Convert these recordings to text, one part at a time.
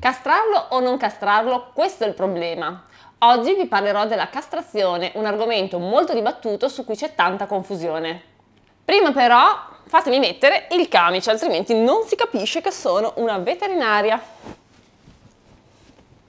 Castrarlo o non castrarlo, questo è il problema. Oggi vi parlerò della castrazione, un argomento molto dibattuto su cui c'è tanta confusione. Prima però fatemi mettere il camice, altrimenti non si capisce che sono una veterinaria.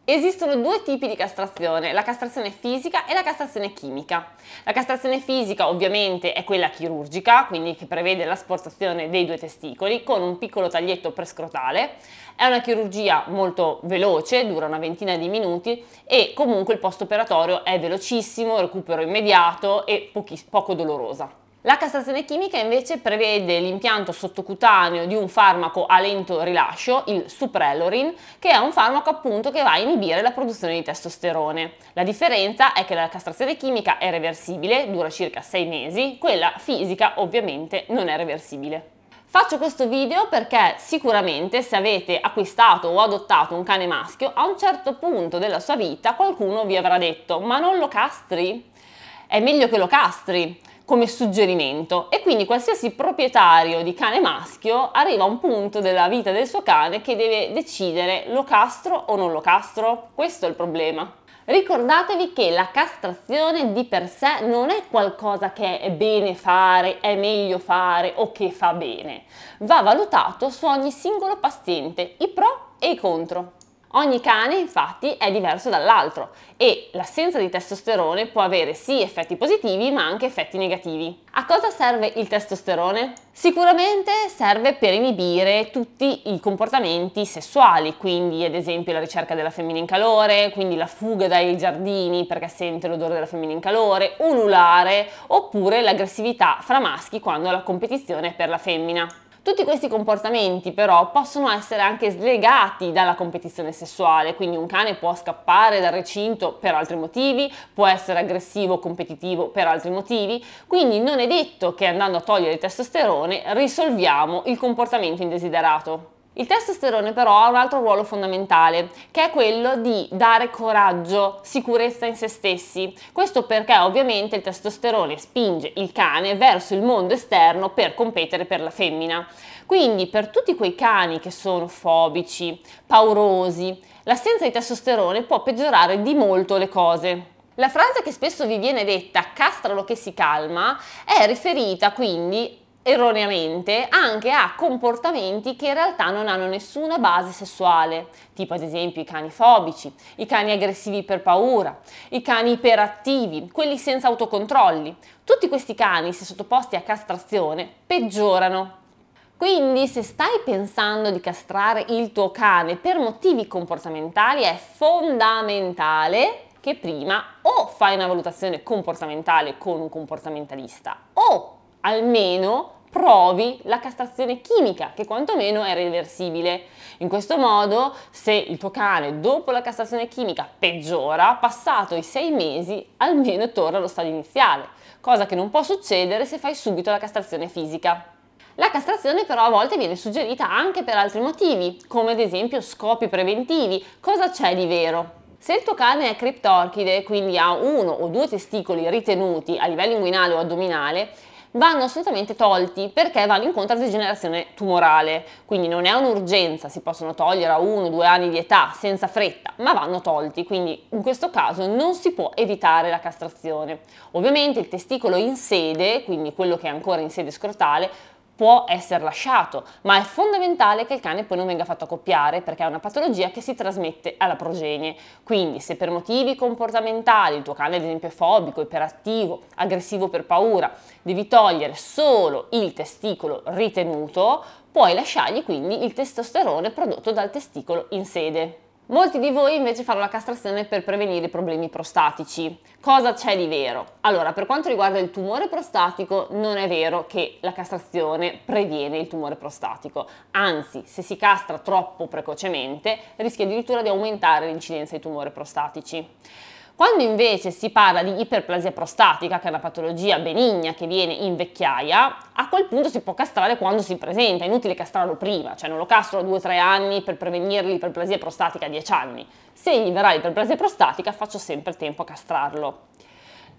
Esistono due tipi di castrazione, la castrazione fisica e la castrazione chimica. La castrazione fisica ovviamente è quella chirurgica, quindi che prevede l'asportazione dei due testicoli con un piccolo taglietto prescrotale. È una chirurgia molto veloce, dura una ventina di minuti e comunque il post operatorio è velocissimo, recupero immediato e pochi, poco dolorosa. La castrazione chimica invece prevede l'impianto sottocutaneo di un farmaco a lento rilascio, il suprelorin, che è un farmaco appunto che va a inibire la produzione di testosterone. La differenza è che la castrazione chimica è reversibile, dura circa 6 mesi, quella fisica ovviamente non è reversibile. Faccio questo video perché sicuramente se avete acquistato o adottato un cane maschio, a un certo punto della sua vita qualcuno vi avrà detto ma non lo castri? È meglio che lo castri come suggerimento e quindi qualsiasi proprietario di cane maschio arriva a un punto della vita del suo cane che deve decidere lo castro o non lo castro, questo è il problema. Ricordatevi che la castrazione di per sé non è qualcosa che è bene fare, è meglio fare o che fa bene, va valutato su ogni singolo paziente, i pro e i contro. Ogni cane infatti è diverso dall'altro e l'assenza di testosterone può avere sì effetti positivi ma anche effetti negativi. A cosa serve il testosterone? Sicuramente serve per inibire tutti i comportamenti sessuali, quindi ad esempio la ricerca della femmina in calore, quindi la fuga dai giardini perché sente l'odore della femmina in calore, ululare oppure l'aggressività fra maschi quando la competizione è per la femmina. Tutti questi comportamenti però possono essere anche slegati dalla competizione sessuale, quindi un cane può scappare dal recinto per altri motivi, può essere aggressivo o competitivo per altri motivi, quindi non è detto che andando a togliere il testosterone risolviamo il comportamento indesiderato. Il testosterone però ha un altro ruolo fondamentale, che è quello di dare coraggio, sicurezza in se stessi. Questo perché ovviamente il testosterone spinge il cane verso il mondo esterno per competere per la femmina. Quindi per tutti quei cani che sono fobici, paurosi, l'assenza di testosterone può peggiorare di molto le cose. La frase che spesso vi viene detta castralo che si calma è riferita quindi erroneamente anche a comportamenti che in realtà non hanno nessuna base sessuale, tipo ad esempio i cani fobici, i cani aggressivi per paura, i cani iperattivi, quelli senza autocontrolli. Tutti questi cani, se sottoposti a castrazione, peggiorano. Quindi se stai pensando di castrare il tuo cane per motivi comportamentali è fondamentale che prima o fai una valutazione comportamentale con un comportamentalista o almeno provi la castrazione chimica, che quantomeno è reversibile. In questo modo, se il tuo cane dopo la castrazione chimica peggiora, passato i sei mesi almeno torna allo stadio iniziale, cosa che non può succedere se fai subito la castrazione fisica. La castrazione però a volte viene suggerita anche per altri motivi, come ad esempio scopi preventivi. Cosa c'è di vero? Se il tuo cane è criptorchide, quindi ha uno o due testicoli ritenuti a livello inguinale o addominale, vanno assolutamente tolti perché vanno incontro a degenerazione tumorale, quindi non è un'urgenza, si possono togliere a uno o due anni di età senza fretta, ma vanno tolti, quindi in questo caso non si può evitare la castrazione. Ovviamente il testicolo in sede, quindi quello che è ancora in sede scrotale, può essere lasciato, ma è fondamentale che il cane poi non venga fatto accoppiare perché è una patologia che si trasmette alla progenie. Quindi se per motivi comportamentali il tuo cane ad esempio è fobico, iperattivo, aggressivo per paura, devi togliere solo il testicolo ritenuto, puoi lasciargli quindi il testosterone prodotto dal testicolo in sede. Molti di voi invece fanno la castrazione per prevenire i problemi prostatici. Cosa c'è di vero? Allora, per quanto riguarda il tumore prostatico, non è vero che la castrazione previene il tumore prostatico. Anzi, se si castra troppo precocemente, rischia addirittura di aumentare l'incidenza di tumori prostatici. Quando invece si parla di iperplasia prostatica, che è una patologia benigna che viene in vecchiaia, a quel punto si può castrare quando si presenta, è inutile castrarlo prima, cioè non lo castro a 2-3 anni per prevenire l'iperplasia prostatica a 10 anni. Se gli verrà l'iperplasia prostatica faccio sempre tempo a castrarlo.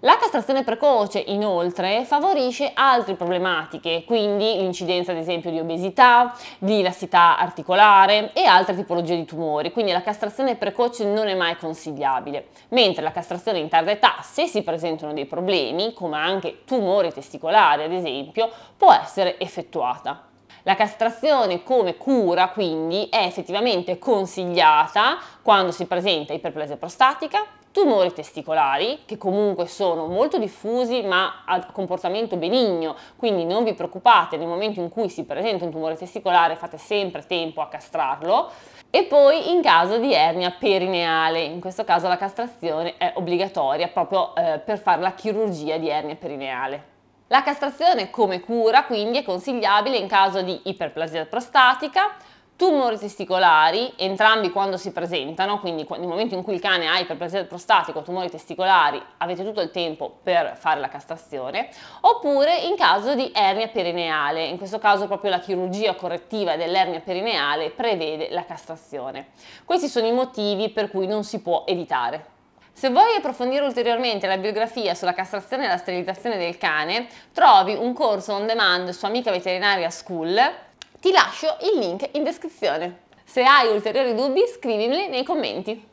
La castrazione precoce, inoltre, favorisce altre problematiche, quindi l'incidenza ad esempio di obesità, di lassità articolare e altre tipologie di tumori, quindi la castrazione precoce non è mai consigliabile, mentre la castrazione in tarda età, se si presentano dei problemi, come anche tumori testicolari, ad esempio, può essere effettuata. La castrazione come cura quindi è effettivamente consigliata quando si presenta iperplasia prostatica, tumori testicolari, che comunque sono molto diffusi ma a comportamento benigno, quindi non vi preoccupate nel momento in cui si presenta un tumore testicolare fate sempre tempo a castrarlo, e poi in caso di ernia perineale, in questo caso la castrazione è obbligatoria proprio eh, per fare la chirurgia di ernia perineale. La castrazione come cura quindi è consigliabile in caso di iperplasia prostatica, tumori testicolari, entrambi quando si presentano, quindi nel momento in cui il cane ha iperplasia prostatico, tumori testicolari, avete tutto il tempo per fare la castrazione, oppure in caso di ernia perineale, in questo caso proprio la chirurgia correttiva dell'ernia perineale prevede la castrazione. Questi sono i motivi per cui non si può evitare. Se vuoi approfondire ulteriormente la biografia sulla castrazione e la sterilizzazione del cane, trovi un corso on demand su Amica Veterinaria School ti lascio il link in descrizione. Se hai ulteriori dubbi scrivimeli nei commenti.